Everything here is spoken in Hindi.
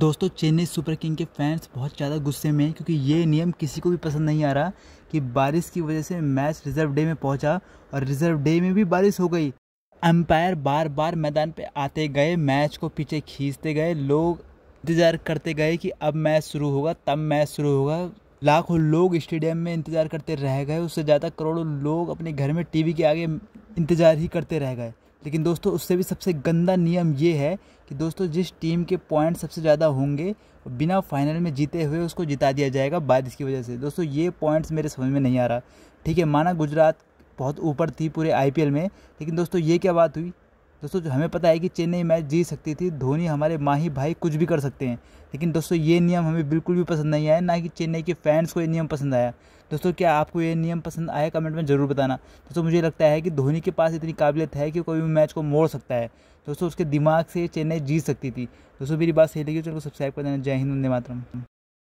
दोस्तों चेन्नई सुपर किंग के फैंस बहुत ज़्यादा गुस्से में हैं क्योंकि ये नियम किसी को भी पसंद नहीं आ रहा कि बारिश की वजह से मैच रिजर्व डे में पहुंचा और रिजर्व डे में भी बारिश हो गई अंपायर बार बार मैदान पे आते गए मैच को पीछे खींचते गए लोग इंतज़ार करते गए कि अब मैच शुरू होगा तब मैच शुरू होगा लाखों लोग स्टेडियम में इंतज़ार करते रह गए उससे ज़्यादा करोड़ों लोग अपने घर में टी के आगे इंतज़ार ही करते रह गए लेकिन दोस्तों उससे भी सबसे गंदा नियम ये है कि दोस्तों जिस टीम के पॉइंट सबसे ज़्यादा होंगे बिना फाइनल में जीते हुए उसको जिता दिया जाएगा बारिश की वजह से दोस्तों ये पॉइंट्स मेरे समझ में नहीं आ रहा ठीक है माना गुजरात बहुत ऊपर थी पूरे आईपीएल में लेकिन दोस्तों ये क्या बात हुई दोस्तों जो हमें पता है कि चेन्नई मैच जीत सकती थी धोनी हमारे माही भाई कुछ भी कर सकते हैं लेकिन दोस्तों ये नियम हमें बिल्कुल भी पसंद नहीं आया ना कि चेन्नई के फैंस को ये नियम पसंद आया दोस्तों क्या आपको ये नियम पसंद आया कमेंट में ज़रूर बताना दोस्तों मुझे लगता है कि धोनी के पास इतनी काबिलियत है कि कोई भी मैच को मोड़ सकता है दोस्तों उसके दिमाग से चेन्नई जीत सकती थी दोस्तों मेरी बात सही लगी चलो को सब्सक्राइब कर देना जय हिंद वंदे मातरम